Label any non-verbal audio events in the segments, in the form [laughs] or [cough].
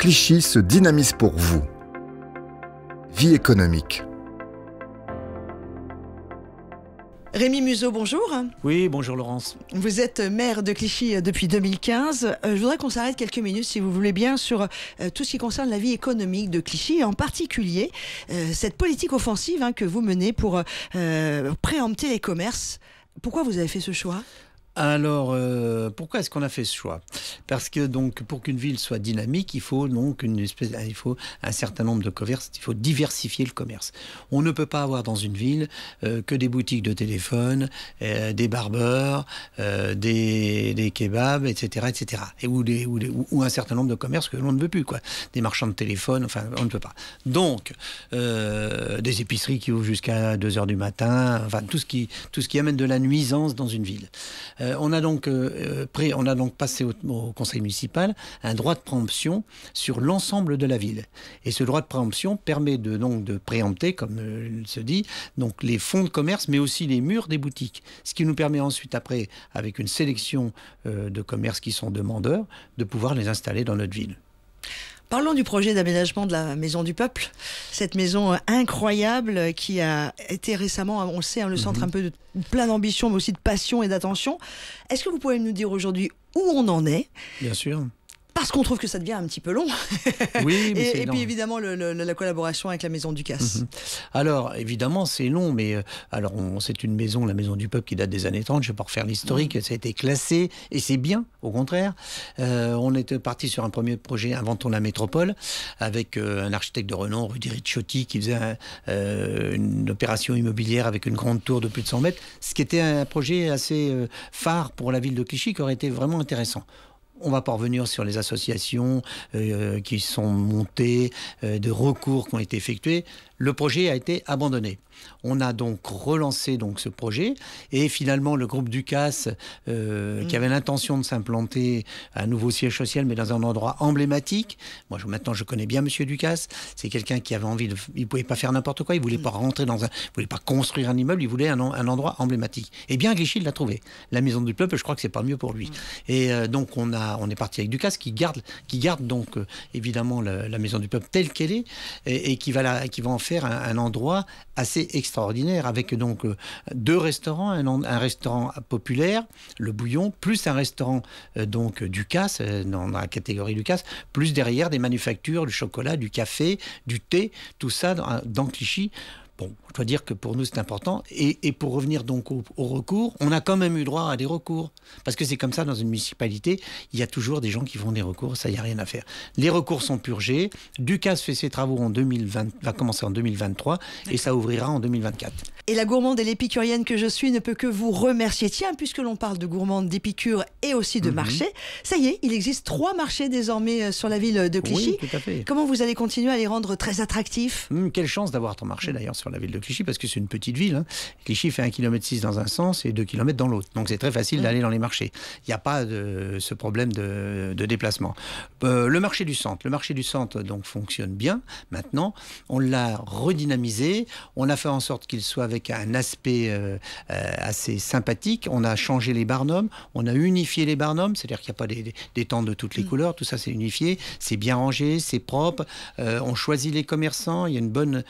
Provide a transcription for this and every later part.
Clichy se dynamise pour vous. Vie économique. Rémi Museau, bonjour. Oui, bonjour Laurence. Vous êtes maire de Clichy euh, depuis 2015. Euh, je voudrais qu'on s'arrête quelques minutes, si vous voulez bien, sur euh, tout ce qui concerne la vie économique de Clichy, et en particulier cette politique offensive hein, que vous menez pour préempter les commerces. Pourquoi vous avez fait ce choix alors, euh, pourquoi est-ce qu'on a fait ce choix Parce que donc, pour qu'une ville soit dynamique, il faut donc une espèce, il faut un certain nombre de commerces, il faut diversifier le commerce. On ne peut pas avoir dans une ville euh, que des boutiques de téléphone, euh, des barbeurs, des, kebabs, etc., etc. Et ou, des, un certain nombre de commerces que l'on ne veut plus, quoi. Des marchands de téléphone, enfin, on ne peut pas. Donc, des épiceries qui ouvrent jusqu'à 2 heures du matin, enfin, tout ce qui, tout ce qui amène de la nuisance dans une ville. Euh, on, a donc, euh, euh, on a donc passé au, conseil municipal un droit de préemption sur l'ensemble de la ville. Et ce droit de préemption permet de, donc, de préempter, comme il se dit, donc, les fonds de commerce, mais aussi les murs des boutiques. Ce qui nous permet ensuite, après, avec une sélection de commerces qui sont demandeurs, de pouvoir les installer dans notre ville. Parlons du projet d'aménagement de la Maison du Peuple, cette maison euh, incroyable euh, qui a été récemment, euh, on le hein, le mhm. centre un peu plein d'ambition, mais aussi de passion et d'attention. Est-ce que vous pouvez nous dire aujourd'hui où on en est Bien sûr parce qu'on trouve que ça devient un petit peu long. [laughs] Oui, et, et puis évidemment la collaboration avec la Maison Ducasse. Mhm. Alors évidemment c'est long, mais euh, c'est une maison, la Maison du Peuple, qui date des années 30. Je ne vais pas refaire l'historique. Mhm. Ça a été classé et c'est bien, au contraire. Euh, on était parti sur un premier projet, inventons la métropole, avec euh, un architecte de renom, Rudy Ricciotti, qui faisait une opération immobilière avec une grande tour de plus de 100 mètres, ce qui était un projet assez phare pour la ville de Clichy, qui aurait été vraiment intéressant on va parvenir sur les associations euh, qui sont montées, euh, de recours qui ont été effectués le projet a été abandonné. On a donc relancé donc ce projet et finalement le groupe Ducasse, euh, mmh. qui avait l'intention de s'implanter un nouveau siège social, mais dans un endroit emblématique. Moi, maintenant, je connais bien Monsieur Ducasse. C'est quelqu'un qui avait envie de. Il pouvait pas faire n'importe quoi. Il voulait mmh. pas rentrer dans un. voulait pas construire un immeuble. Il voulait un, endroit emblématique. Et bien, Guichy l'a trouvé. La maison du peuple. Je crois que c'est pas mieux pour lui. Mmh. Et euh, donc, on a, on est parti avec Ducasse qui garde, qui garde donc euh, évidemment la, maison du peuple telle qu'elle est et, et qui va la, qui va en faire un, endroit assez extraordinaire avec donc euh, deux restaurants, un, restaurant populaire, le Bouillon, plus un restaurant euh, donc Ducasse euh, dans la catégorie Ducasse, plus derrière des manufactures, du chocolat, du café, du thé, tout ça dans, dans Clichy Bon, je dois dire que pour nous, c'est important. Et, pour revenir donc au, recours, on a quand même eu droit à des recours. Parce que c'est comme ça, dans une municipalité, il y a toujours des gens qui font des recours, ça, il n'y a rien à faire. Les recours sont purgés. Ducasse fait ses travaux en 2020, va commencer en 2023 et ça ouvrira en 2024. Et la gourmande et l'épicurienne que je suis ne peut que vous remercier. Tiens, puisque l'on parle de gourmande, d'épicure et aussi de mhm. marché, ça y est, il existe trois marchés désormais euh, sur la ville de Clichy. Oui, Comment vous allez continuer à les rendre très attractifs hmm, Quelle chance d'avoir ton marché d'ailleurs sur la ville de Clichy, parce que c'est une petite ville. Hein. Clichy fait 1,6 km dans un sens et 2 km dans l'autre. Donc c'est très facile d'aller dans les marchés. Il n'y a pas de, ce problème de, déplacement. Euh, le marché du centre. Le marché du centre donc fonctionne bien maintenant. On l'a redynamisé. On a fait en sorte qu'il soit avec un aspect euh, euh, assez sympathique. On a changé les barnums. On a unifié les barnums. C'est-à-dire qu'il n'y a pas des, des, tentes de toutes les mm. couleurs. Tout ça, c'est unifié. C'est bien rangé. C'est propre. on choisit les commerçants. Il y a une bonne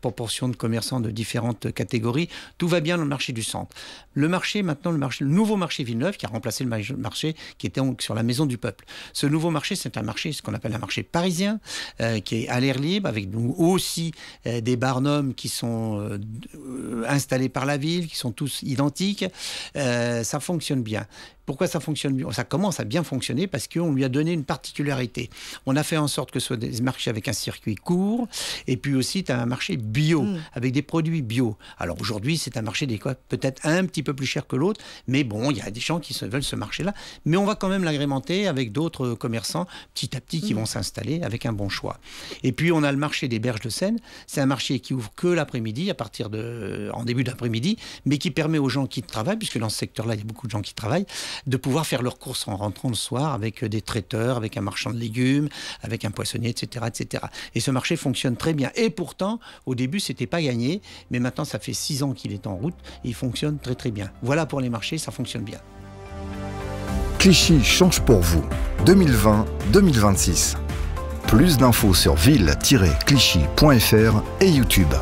proportion de commerçants de différentes catégories. Tout va bien dans le marché du centre. Le marché, maintenant, le, marché, nouveau marché Villeneuve, qui a remplacé le marché qui était sur la maison du peuple. Ce nouveau marché, c'est un marché, ce qu'on appelle un marché parisien, euh, qui est à l'air libre, avec nous aussi euh, des barnums qui sont euh, installés par la ville, qui sont tous identiques. ça fonctionne bien. Pourquoi ça fonctionne bien Ça commence à bien fonctionner parce qu'on lui a donné une particularité. On a fait en sorte que ce soit des marchés avec un circuit court et puis aussi tu as un marché bio mm. avec des produits bio. Alors aujourd'hui, c'est un marché des peut-être un petit peu plus cher que l'autre, mais bon, il y a des gens qui se veulent ce marché-là, mais on va quand même l'agrémenter avec d'autres commerçants petit à petit qui mm. vont s'installer avec un bon choix. Et puis on a le marché des berges de Seine, c'est un marché qui ouvre que l'après-midi à partir de en début d'après-midi, mais qui permet aux gens qui travaillent puisque dans ce secteur-là, il y a beaucoup de gens qui travaillent, de pouvoir faire leurs courses en rentrant le soir avec euh, des traiteurs, avec un marchand de légumes, avec un poissonnier, etc. etc. Et ce marché fonctionne très bien. Et pourtant, au début, n'était pas gagné, mais maintenant, ça fait six ans qu'il est en route il fonctionne très très bien. Voilà pour les marchés, ça fonctionne bien. Clichy change pour vous 2020-2026. Plus d'infos sur ville-clichy.fr et YouTube.